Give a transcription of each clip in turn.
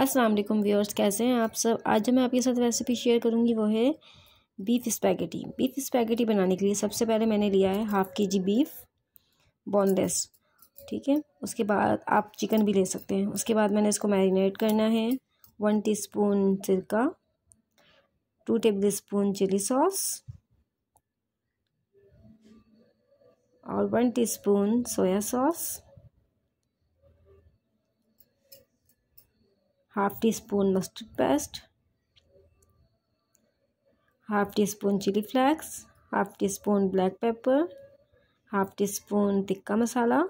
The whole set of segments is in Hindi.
अस्सलाम वालेकुम व्यूअर्स कैसे हैं आप सब आज जो मैं आपके साथ रेसिपी शेयर करूंगी वो है बीफ स्पैगेटी बीफ स्पैगेटी बनाने के लिए सबसे पहले मैंने लिया है हाफ़ के जी बीफ बोनलेस ठीक है उसके बाद आप चिकन भी ले सकते हैं उसके बाद मैंने इसको मैरिनेट करना है वन टी स्पून सिरका two tablespoon chili sauce और one spoon soya sauce half teaspoon mustard paste half teaspoon chili flakes half teaspoon black pepper half teaspoon tikka masala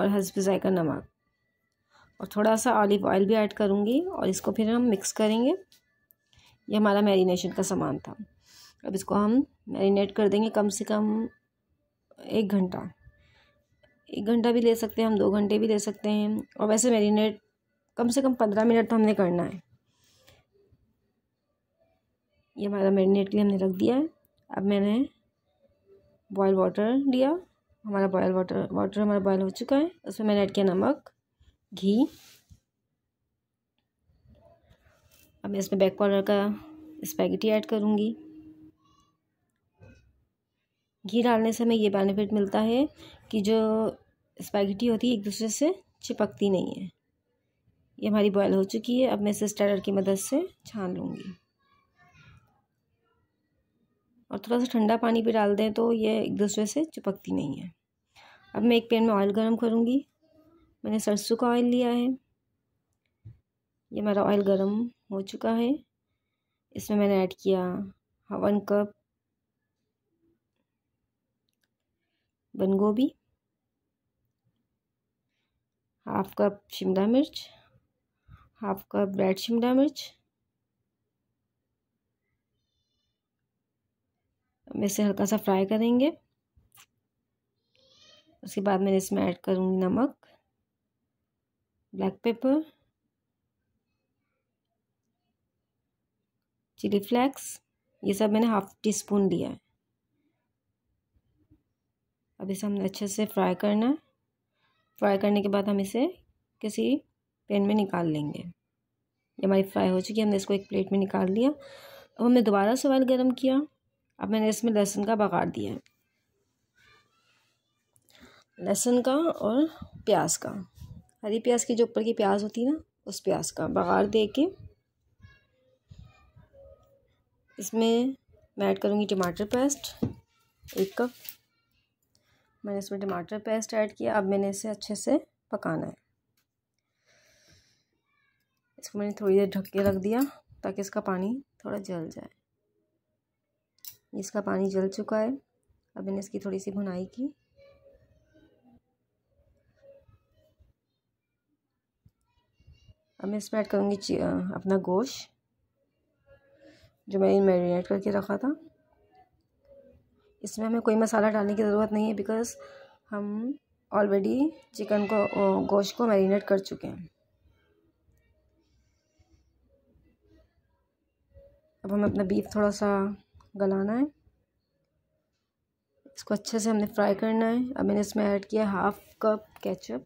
और हसब जायका नमक और थोड़ा सा ऑलिव ऑयल भी ऐड करूँगी और इसको फिर हम मिक्स करेंगे ये हमारा मैरिनेशन का सामान था अब इसको हम मैरिनेट कर देंगे कम से कम एक घंटा एक घंटा भी ले सकते हैं हम दो घंटे भी ले सकते हैं और वैसे मेरीनेट कम से कम पंद्रह मिनट तो हमने करना है ये हमारा मेरीनेट के लिए हमने रख दिया है अब मैंने बॉयल वाटर लिया हमारा बॉयल वाटर वाटर हमारा बॉयल हो चुका है उसमें मैंने ऐड किया नमक घी अब मैं इसमें बैक पाउडर का स्पैगेटी ऐड करूँगी घी डालने से हमें ये बेनिफिट मिलता है कि जो स्पैगेटी होती है एक दूसरे से चिपकती नहीं है ये हमारी बॉयल हो चुकी है अब मैं इसे स्टैंडर की मदद से छान लूँगी और थोड़ा सा ठंडा पानी भी डाल दें तो ये एक दूसरे से चिपकती नहीं है अब मैं एक पैन में ऑयल गर्म करूँगी मैंने सरसों का ऑयल लिया है ये मेरा ऑयल गर्म हो चुका है इसमें मैंने ऐड किया वन कप बंद गोभी हाफ कप शिमला मिर्च हाफ कप रेड शिमला मिर्च हम इसे हल्का सा फ्राई करेंगे उसके बाद मैं इसमें ऐड करूँगी नमक ब्लैक पेपर चिली फ्लेक्स ये सब मैंने हाफ टी स्पून लिया है अब इसे हमने अच्छे से फ्राई करना है फ्राई करने के बाद हम इसे किसी पैन में निकाल लेंगे ये हमारी फ्राई हो चुकी है हमने इसको एक प्लेट में निकाल लिया अब हमने दोबारा से ऑयल गर्म किया अब मैंने इसमें लहसुन का बघार दिया है लहसुन का और प्याज का हरी प्याज की जो ऊपर की प्याज होती है ना उस प्याज का बघार दे के इसमें मैं ऐड करूँगी टमाटर पेस्ट एक कप मैंने इसमें टमाटर पेस्ट ऐड किया अब मैंने इसे अच्छे से पकाना है इसको मैंने थोड़ी देर ढक के रख दिया ताकि इसका पानी थोड़ा जल जाए इसका पानी जल चुका है अब मैंने इसकी थोड़ी सी भुनाई की अब मैं इसमें ऐड करूँगी अपना गोश्त जो मैंने मैरिनेट करके रखा था इसमें हमें कोई मसाला डालने की ज़रूरत नहीं है बिकॉज़ हम ऑलरेडी चिकन को गोश्त को मैरिनेट कर चुके हैं अब हमें अपना बीफ थोड़ा सा गलाना है इसको अच्छे से हमने फ्राई करना है अब मैंने इसमें ऐड किया half cup ketchup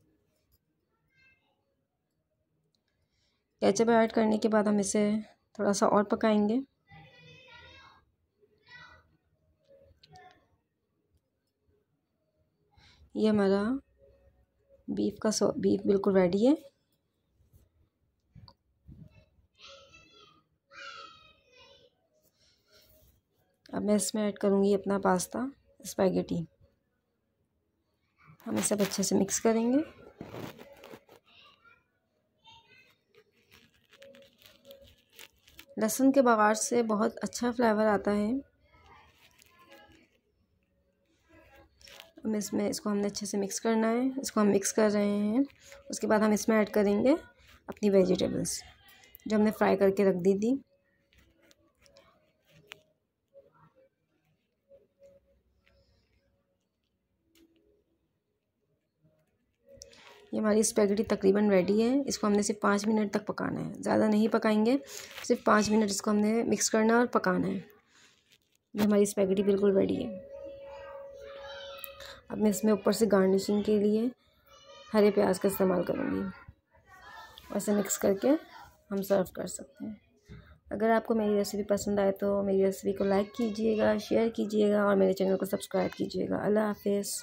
ketchup add करने के बाद हम इसे थोड़ा सा और पकाएंगे ये हमारा बीफ का सो बीफ बिल्कुल रेडी है अब मैं इसमें ऐड करूँगी अपना पास्ता स्पैगेटी हम इसे सब अच्छे से मिक्स करेंगे लहसुन के बघार से बहुत अच्छा फ्लेवर आता है अब इसमें इसको हमने अच्छे से मिक्स करना है इसको हम मिक्स कर रहे हैं उसके बाद हम इसमें ऐड करेंगे अपनी वेजिटेबल्स जो हमने फ्राई करके रख दी थी ये हमारी स्पेगेटी तकरीबन रेडी है इसको हमने सिर्फ पाँच मिनट तक पकाना है ज़्यादा नहीं पकाएंगे सिर्फ पाँच मिनट इसको हमने मिक्स करना है और पकाना है ये हमारी स्पेगेटी बिल्कुल रेडी है अब मैं इसमें ऊपर से गार्निशिंग के लिए हरे प्याज का इस्तेमाल करूँगी ऐसे मिक्स करके हम सर्व कर सकते हैं अगर आपको मेरी रेसिपी पसंद आए तो मेरी रेसिपी को लाइक कीजिएगा शेयर कीजिएगा और मेरे चैनल को सब्सक्राइब कीजिएगा अल्लाह हाफिज़